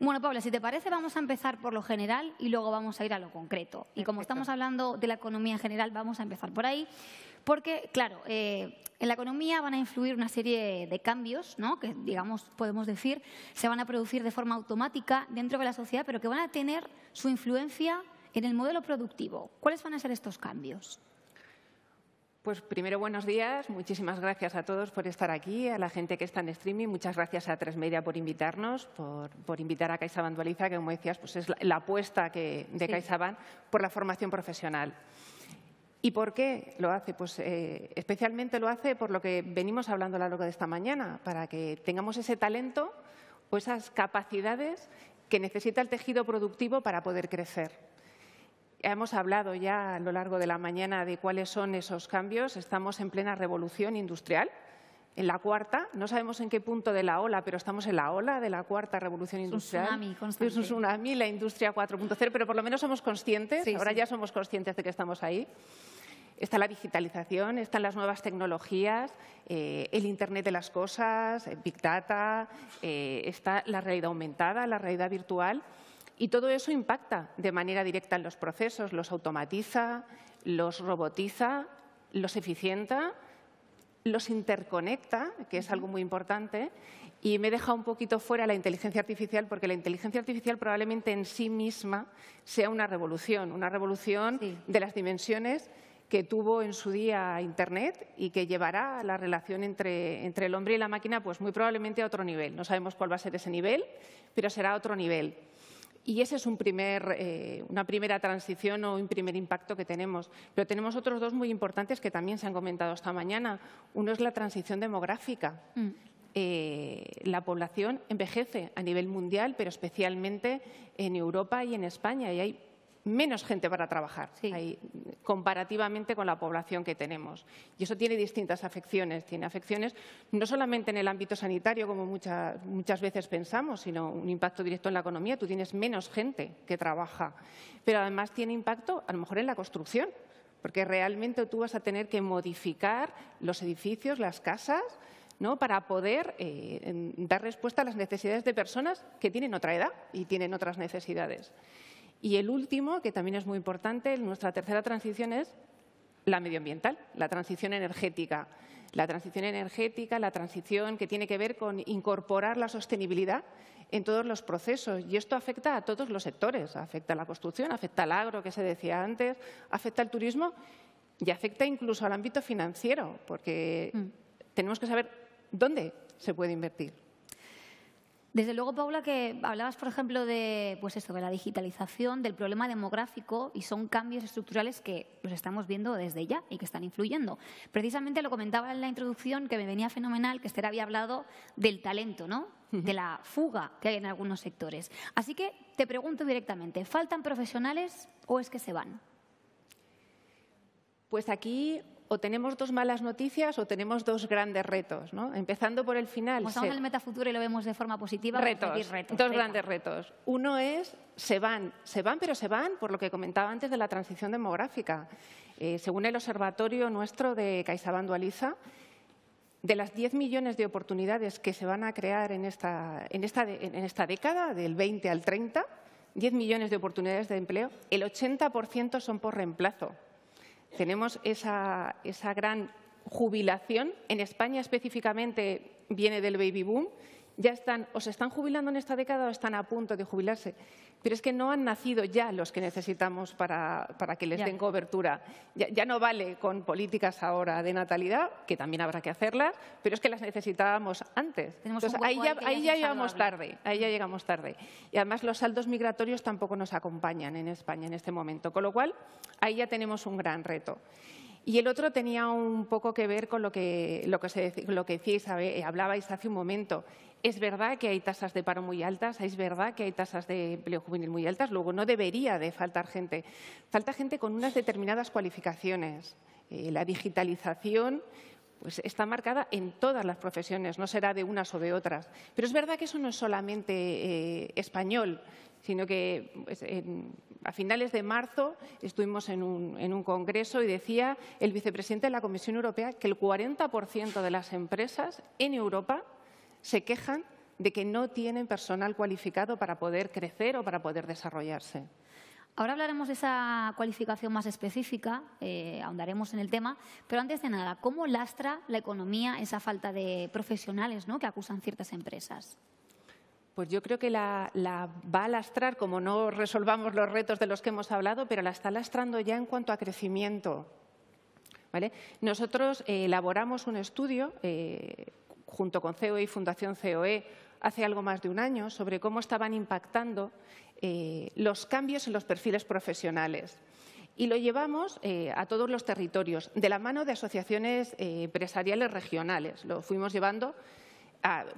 Bueno, Paula, si te parece, vamos a empezar por lo general y luego vamos a ir a lo concreto. Y como estamos hablando de la economía general, vamos a empezar por ahí, porque, claro, eh, en la economía van a influir una serie de cambios, ¿no? que, digamos, podemos decir, se van a producir de forma automática dentro de la sociedad, pero que van a tener su influencia en el modelo productivo. ¿Cuáles van a ser estos cambios? Pues primero, buenos días. Muchísimas gracias a todos por estar aquí, a la gente que está en streaming. Muchas gracias a Tres por invitarnos, por, invitar a CaixaBank Dualiza, que como decías, pues es la, apuesta que, de CaixaBank por la formación profesional. ¿Y por qué lo hace? Pues eh, especialmente lo hace por lo que venimos hablando a lo largo de esta mañana, para que tengamos ese talento o esas capacidades que necesita el tejido productivo para poder crecer. Hemos hablado ya a lo largo de la mañana de cuáles son esos cambios. Estamos en plena revolución industrial, en la cuarta. No sabemos en qué punto de la ola, pero estamos en la ola de la cuarta revolución industrial. Es un tsunami la industria 4.0, pero por lo menos somos conscientes. Ahora ya somos conscientes de que estamos ahí. Está la digitalización, están las nuevas tecnologías, eh, el Internet de las cosas, Big Data, eh, está la realidad aumentada, la realidad virtual. Y todo eso impacta de manera directa en los procesos, los automatiza, los robotiza, los eficienta, los interconecta, que es algo muy importante, y me deja un poquito fuera la inteligencia artificial, porque la inteligencia artificial probablemente en sí misma sea una revolución, una revolución de las dimensiones que tuvo en su día Internet y que llevará la relación entre, entre el hombre y la máquina pues muy probablemente a otro nivel. No sabemos cuál va a ser ese nivel, pero será otro nivel. Y esa es un primer, eh, una primera transición o un primer impacto que tenemos. Pero tenemos otros dos muy importantes que también se han comentado esta mañana. Uno es la transición demográfica. Mm. Eh, la población envejece a nivel mundial, pero especialmente en Europa y en España. Y hay menos gente para trabajar comparativamente con la población que tenemos. Y eso tiene distintas afecciones. Tiene afecciones no solamente en el ámbito sanitario, como muchas, veces pensamos, sino un impacto directo en la economía. Tú tienes menos gente que trabaja, pero además tiene impacto a lo mejor en la construcción, porque realmente tú vas a tener que modificar los edificios, las casas, para poder eh, dar respuesta a las necesidades de personas que tienen otra edad y tienen otras necesidades. Y el último, que también es muy importante, nuestra tercera transición es la medioambiental, la transición energética. La transición energética, la transición que tiene que ver con incorporar la sostenibilidad en todos los procesos. Y esto afecta a todos los sectores. Afecta a la construcción, afecta al agro, que se decía antes, afecta al turismo y afecta incluso al ámbito financiero, porque mm. tenemos que saber dónde se puede invertir. Desde luego, Paula, que hablabas, por ejemplo, de pues esto, la digitalización, del problema demográfico y son cambios estructurales que los estamos viendo desde ya y que están influyendo. Precisamente lo comentaba en la introducción que me venía fenomenal que Esther había hablado del talento, ¿no? De la fuga que hay en algunos sectores. Así que te pregunto directamente, ¿faltan profesionales o es que se van? Pues aquí o tenemos dos malas noticias o tenemos dos grandes retos, ¿no? Empezando por el final. Como estamos pues en el metafuturo y lo vemos de forma positiva, retos, dos grandes retos. Uno es, se van, se van, pero se van por lo que comentaba antes de la transición demográfica. Eh, según el observatorio nuestro de CaixaBank Dualiza, de las 10 millones de oportunidades que se van a crear en esta, en esta década, del 20 al 30, 10 millones de oportunidades de empleo, el 80% son por reemplazo tenemos esa, esa gran jubilación. En España específicamente viene del baby boom ya están o se están jubilando en esta década o están a punto de jubilarse. Pero es que no han nacido ya los que necesitamos para, que les den cobertura. Ya, no vale con políticas ahora de natalidad, que también habrá que hacerlas, pero es que las necesitábamos antes. ahí ya, ahí llegamos tarde, ahí ya llegamos tarde. Y además los saldos migratorios tampoco nos acompañan en España en este momento, con lo cual ahí ya tenemos un gran reto. Y el otro tenía un poco que ver con lo que, lo que, se, lo que decíais, eh, hablabais hace un momento, es verdad que hay tasas de paro muy altas, es verdad que hay tasas de empleo juvenil muy altas, luego no debería de faltar gente. Falta gente con unas determinadas cualificaciones. Eh, la digitalización pues está marcada en todas las profesiones, no será de unas o de otras. Pero es verdad que eso no es solamente eh, español, sino que pues, a finales de marzo estuvimos en un, en un, congreso y decía el vicepresidente de la Comisión Europea que el 40% de las empresas en Europa se quejan de que no tienen personal cualificado para poder crecer o para poder desarrollarse. Ahora hablaremos de esa cualificación más específica, eh, ahondaremos en el tema, pero antes de nada, ¿cómo lastra la economía esa falta de profesionales ¿no? que acusan ciertas empresas? Pues yo creo que la, va a lastrar, como no resolvamos los retos de los que hemos hablado, pero la está lastrando ya en cuanto a crecimiento. Nosotros eh, elaboramos un estudio eh, junto con COE y Fundación COE hace algo más de un año sobre cómo estaban impactando eh, los cambios en los perfiles profesionales. Y lo llevamos eh, a todos los territorios, de la mano de asociaciones eh, empresariales regionales. Lo fuimos llevando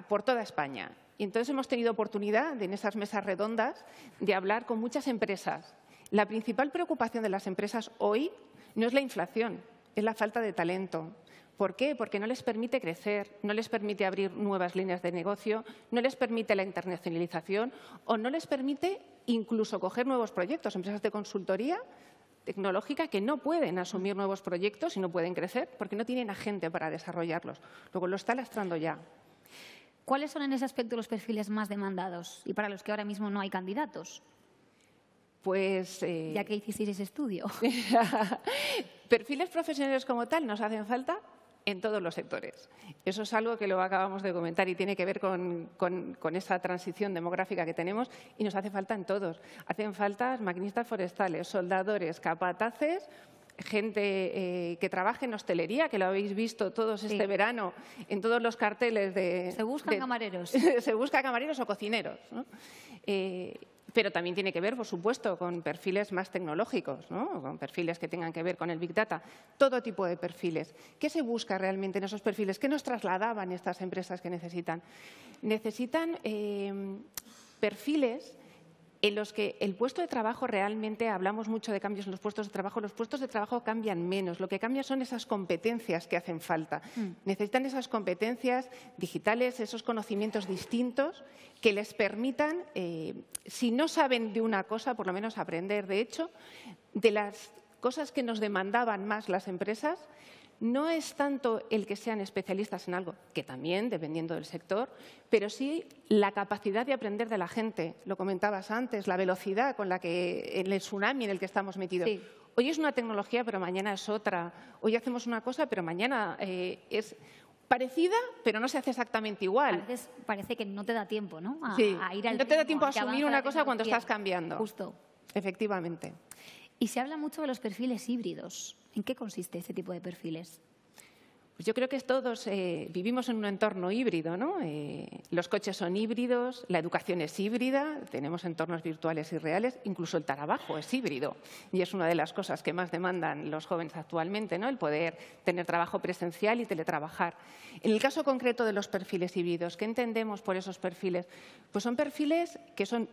por toda España. Y entonces hemos tenido oportunidad en esas mesas redondas de hablar con muchas empresas. La principal preocupación de las empresas hoy no es la inflación, es la falta de talento. ¿Por qué? Porque no les permite crecer, no les permite abrir nuevas líneas de negocio, no les permite la internacionalización o no les permite incluso coger nuevos proyectos. Empresas de consultoría tecnológica que no pueden asumir nuevos proyectos y no pueden crecer porque no tienen agente para desarrollarlos. Luego lo está lastrando ya. ¿Cuáles son en ese aspecto los perfiles más demandados y para los que ahora mismo no hay candidatos? Pues. Eh, ya que hicisteis ese estudio. perfiles profesionales como tal nos hacen falta en todos los sectores. Eso es algo que lo acabamos de comentar y tiene que ver con, esa transición demográfica que tenemos y nos hace falta en todos. Hacen falta maquinistas forestales, soldadores, capataces, gente eh, que trabaje en hostelería, que lo habéis visto todos este verano en todos los carteles de... Se buscan camareros. se busca camareros o cocineros. Eh, pero también tiene que ver, por supuesto, con perfiles más tecnológicos, con perfiles que tengan que ver con el Big Data, todo tipo de perfiles. ¿Qué se busca realmente en esos perfiles? ¿Qué nos trasladaban estas empresas que necesitan? Necesitan eh, perfiles en los que el puesto de trabajo realmente, hablamos mucho de cambios en los puestos de trabajo, los puestos de trabajo cambian menos, lo que cambia son esas competencias que hacen falta. Mm. Necesitan esas competencias digitales, esos conocimientos distintos que les permitan, eh, si no saben de una cosa, por lo menos aprender. De hecho, de las cosas que nos demandaban más las empresas, no es tanto el que sean especialistas en algo, que también, dependiendo del sector, pero sí la capacidad de aprender de la gente. Lo comentabas antes, la velocidad con la que, el tsunami en el que estamos metidos. Hoy es una tecnología, pero mañana es otra. Hoy hacemos una cosa, pero mañana eh, es parecida, pero no se hace exactamente igual. A veces parece que no te da tiempo, ¿no? A, ir al no te da tiempo a asumir una cosa cuando estás cambiando. Justo. Efectivamente. Y se habla mucho de los perfiles híbridos. ¿En qué consiste ese tipo de perfiles? Pues yo creo que todos eh, vivimos en un entorno híbrido, ¿no? Eh, los coches son híbridos, la educación es híbrida, tenemos entornos virtuales y reales, incluso el trabajo es híbrido y es una de las cosas que más demandan los jóvenes actualmente, ¿no? El poder tener trabajo presencial y teletrabajar. En el caso concreto de los perfiles híbridos, ¿qué entendemos por esos perfiles? Pues son perfiles que son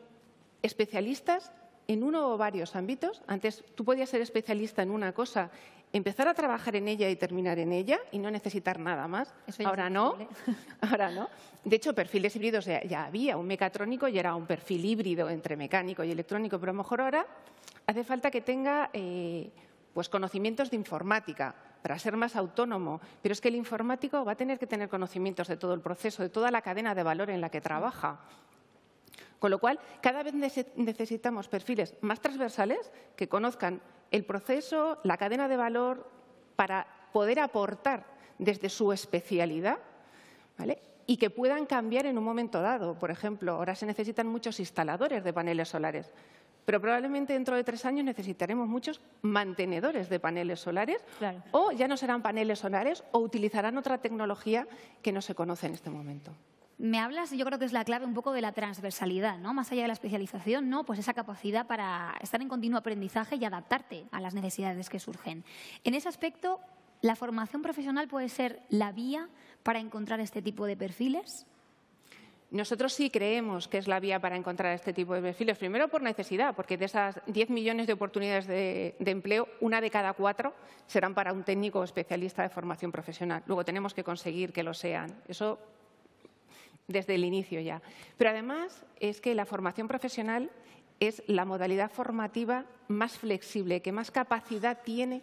especialistas en uno o varios ámbitos. Antes tú podías ser especialista en una cosa, empezar a trabajar en ella y terminar en ella y no necesitar nada más. ahora no. Ahora no. De hecho, perfiles híbridos ya, había. Un mecatrónico ya era un perfil híbrido entre mecánico y electrónico, pero a lo mejor ahora hace falta que tenga eh, pues conocimientos de informática para ser más autónomo. Pero es que el informático va a tener que tener conocimientos de todo el proceso, de toda la cadena de valor en la que trabaja. Con lo cual, cada vez necesitamos perfiles más transversales que conozcan el proceso, la cadena de valor, para poder aportar desde su especialidad y que puedan cambiar en un momento dado. Por ejemplo, ahora se necesitan muchos instaladores de paneles solares, pero probablemente dentro de tres años necesitaremos muchos mantenedores de paneles solares o ya no serán paneles solares o utilizarán otra tecnología que no se conoce en este momento. Me hablas, yo creo que es la clave un poco de la transversalidad, ¿no? Más allá de la especialización, ¿no? Pues esa capacidad para estar en continuo aprendizaje y adaptarte a las necesidades que surgen. En ese aspecto, ¿la formación profesional puede ser la vía para encontrar este tipo de perfiles? Nosotros sí creemos que es la vía para encontrar este tipo de perfiles. Primero por necesidad, porque de esas 10 millones de oportunidades de, empleo, una de cada cuatro serán para un técnico especialista de formación profesional. Luego tenemos que conseguir que lo sean. Eso desde el inicio ya. Pero además es que la formación profesional es la modalidad formativa más flexible, que más capacidad tiene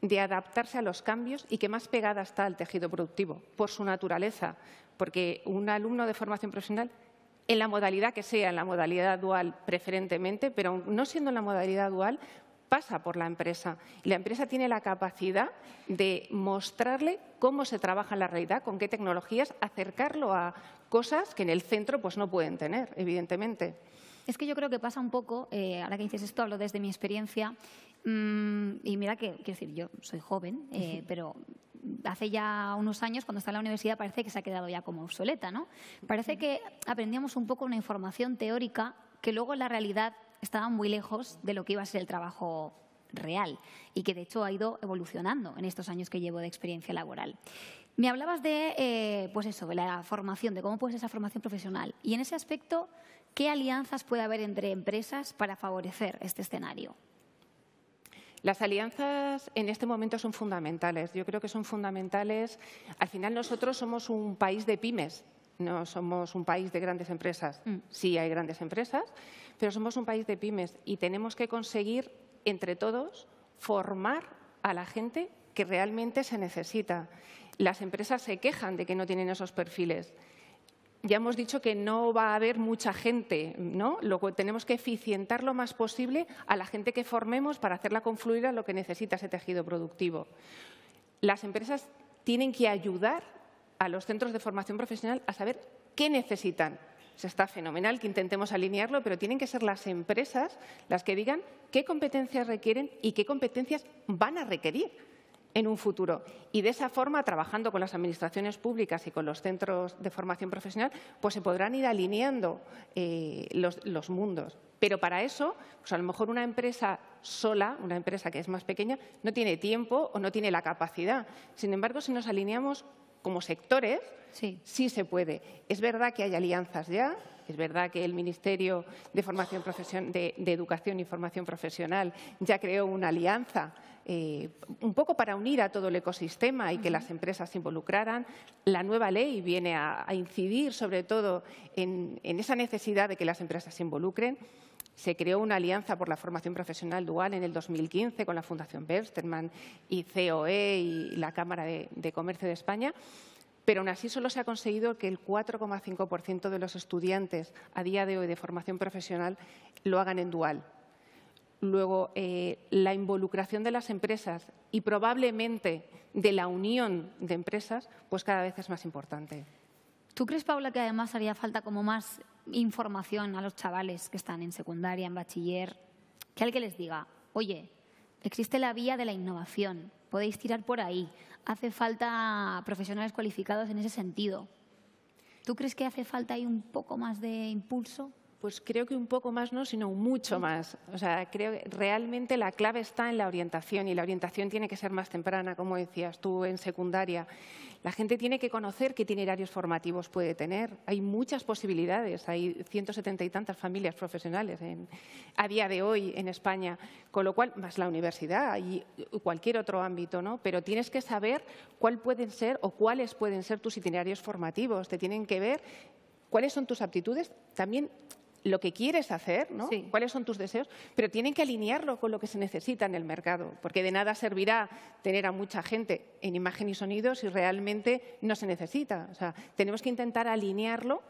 de adaptarse a los cambios y que más pegada está al tejido productivo, por su naturaleza, porque un alumno de formación profesional, en la modalidad que sea, en la modalidad dual preferentemente, pero no siendo en la modalidad dual, pasa por la empresa. Y la empresa tiene la capacidad de mostrarle cómo se trabaja en la realidad, con qué tecnologías, acercarlo a cosas que en el centro pues, no pueden tener, evidentemente. Es que yo creo que pasa un poco, eh, ahora que dices esto, hablo desde mi experiencia, mm, y mira que, quiero decir, yo soy joven, eh, pero hace ya unos años, cuando estaba en la universidad, parece que se ha quedado ya como obsoleta, ¿no? Parece que aprendíamos un poco una información teórica que luego en la realidad Estaban muy lejos de lo que iba a ser el trabajo real y que de hecho ha ido evolucionando en estos años que llevo de experiencia laboral. Me hablabas de, eh, pues eso, de la formación, de cómo puede esa formación profesional. Y en ese aspecto, ¿qué alianzas puede haber entre empresas para favorecer este escenario? Las alianzas en este momento son fundamentales. Yo creo que son fundamentales. Al final nosotros somos un país de pymes no somos un país de grandes empresas. Mm. Sí hay grandes empresas, pero somos un país de pymes y tenemos que conseguir, entre todos, formar a la gente que realmente se necesita. Las empresas se quejan de que no tienen esos perfiles. Ya hemos dicho que no va a haber mucha gente, ¿no? tenemos que eficientar lo más posible a la gente que formemos para hacerla confluir a lo que necesita ese tejido productivo. Las empresas tienen que ayudar a los centros de formación profesional a saber qué necesitan. se está fenomenal que intentemos alinearlo, pero tienen que ser las empresas las que digan qué competencias requieren y qué competencias van a requerir en un futuro. Y de esa forma, trabajando con las administraciones públicas y con los centros de formación profesional, pues se podrán ir alineando eh, los, los, mundos. Pero para eso, pues a lo mejor una empresa sola, una empresa que es más pequeña, no tiene tiempo o no tiene la capacidad. Sin embargo, si nos alineamos como sectores, sí. se puede. Es verdad que hay alianzas ya, es verdad que el Ministerio de, Formación Profesional, de, Educación y Formación Profesional ya creó una alianza eh, un poco para unir a todo el ecosistema y que las empresas se involucraran. La nueva ley viene a, incidir sobre todo en esa necesidad de que las empresas se involucren. Se creó una alianza por la formación profesional dual en el 2015 con la Fundación Besterman y COE y la Cámara de, Comercio de España, pero aún así solo se ha conseguido que el 4,5% de los estudiantes a día de hoy de formación profesional lo hagan en dual. Luego, eh, la involucración de las empresas y probablemente de la unión de empresas, pues cada vez es más importante. ¿Tú crees, Paula, que además haría falta como más información a los chavales que están en secundaria, en bachiller, que alguien les diga, oye, existe la vía de la innovación, podéis tirar por ahí, hace falta profesionales cualificados en ese sentido. ¿Tú crees que hace falta ahí un poco más de impulso? Pues creo que un poco más no, sino mucho más. O sea, creo que realmente la clave está en la orientación y la orientación tiene que ser más temprana, como decías tú, en secundaria. La gente tiene que conocer qué itinerarios formativos puede tener. Hay muchas posibilidades, hay 170 y tantas familias profesionales a día de hoy en España, con lo cual, más la universidad y cualquier otro ámbito, ¿no? Pero tienes que saber cuál pueden ser o cuáles pueden ser tus itinerarios formativos. Te tienen que ver cuáles son tus aptitudes, también lo que quieres hacer, ¿no? cuáles son tus deseos, pero tienen que alinearlo con lo que se necesita en el mercado, porque de nada servirá tener a mucha gente en imagen y sonido si realmente no se necesita. O sea, tenemos que intentar alinearlo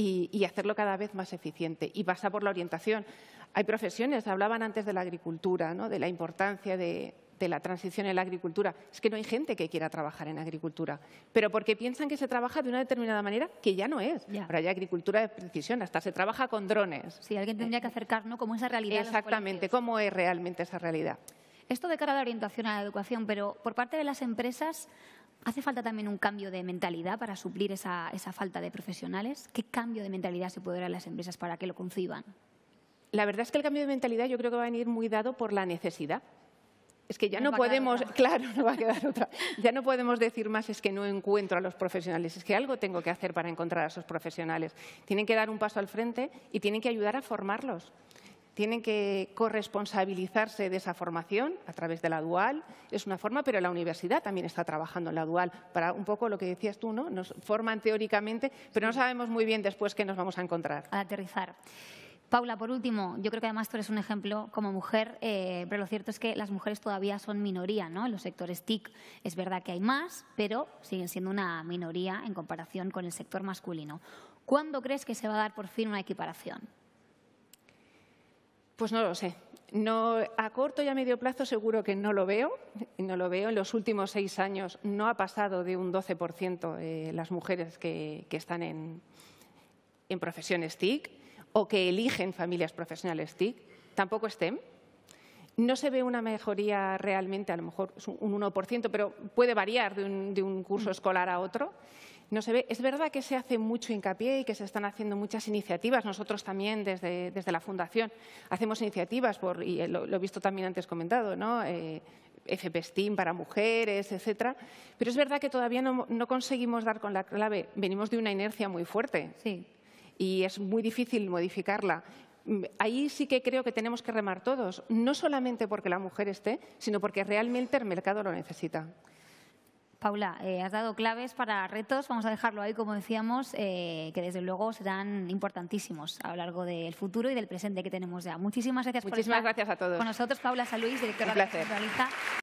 y, hacerlo cada vez más eficiente. Y pasa por la orientación. Hay profesiones, hablaban antes de la agricultura, ¿no? de la importancia de, de la transición en la agricultura es que no hay gente que quiera trabajar en agricultura, pero porque piensan que se trabaja de una determinada manera que ya no es. Ahora ya agricultura de precisión, hasta se trabaja con drones. Sí, alguien tendría que acercarnos como esa realidad. Exactamente, cómo es realmente esa realidad. Esto de cara a la orientación a la educación, pero por parte de las empresas, ¿hace falta también un cambio de mentalidad para suplir esa, esa falta de profesionales? ¿Qué cambio de mentalidad se puede dar a las empresas para que lo conciban? La verdad es que el cambio de mentalidad yo creo que va a venir muy dado por la necesidad. Es que ya no, podemos, claro, no va a quedar otra. Ya no podemos decir más es que no encuentro a los profesionales, es que algo tengo que hacer para encontrar a esos profesionales. Tienen que dar un paso al frente y tienen que ayudar a formarlos. Tienen que corresponsabilizarse de esa formación a través de la dual. Es una forma, pero la universidad también está trabajando en la dual para un poco lo que decías tú, ¿no? Nos forman teóricamente, pero no sabemos muy bien después qué nos vamos a encontrar. A aterrizar. Paula, por último, yo creo que además tú eres un ejemplo como mujer, eh, pero lo cierto es que las mujeres todavía son minoría ¿no? en los sectores TIC. Es verdad que hay más, pero siguen siendo una minoría en comparación con el sector masculino. ¿Cuándo crees que se va a dar por fin una equiparación? Pues no lo sé. No, a corto y a medio plazo seguro que no lo veo. No lo veo. En los últimos seis años no ha pasado de un 12% eh, las mujeres que, están en, en profesiones TIC o que eligen familias profesionales TIC, tampoco STEM. No se ve una mejoría realmente, a lo mejor es un 1%, pero puede variar de un, curso escolar a otro. No Es verdad que se hace mucho hincapié y que se están haciendo muchas iniciativas. Nosotros también desde, la Fundación hacemos iniciativas, y eh, lo, he visto también antes comentado, ¿no? Eh, para mujeres, etcétera. Pero es verdad que todavía no, no, conseguimos dar con la clave. Venimos de una inercia muy fuerte. Sí y es muy difícil modificarla mm, ahí sí que creo que tenemos que remar todos, no solamente porque la mujer esté, sino porque realmente el mercado lo necesita. Paula, eh, has dado claves para retos, vamos a dejarlo ahí, como decíamos, eh, que desde luego serán importantísimos a lo largo del futuro y del presente que tenemos ya. Muchísimas gracias por estar gracias a todos. con nosotros. Paula San Luis, directora de Realiza.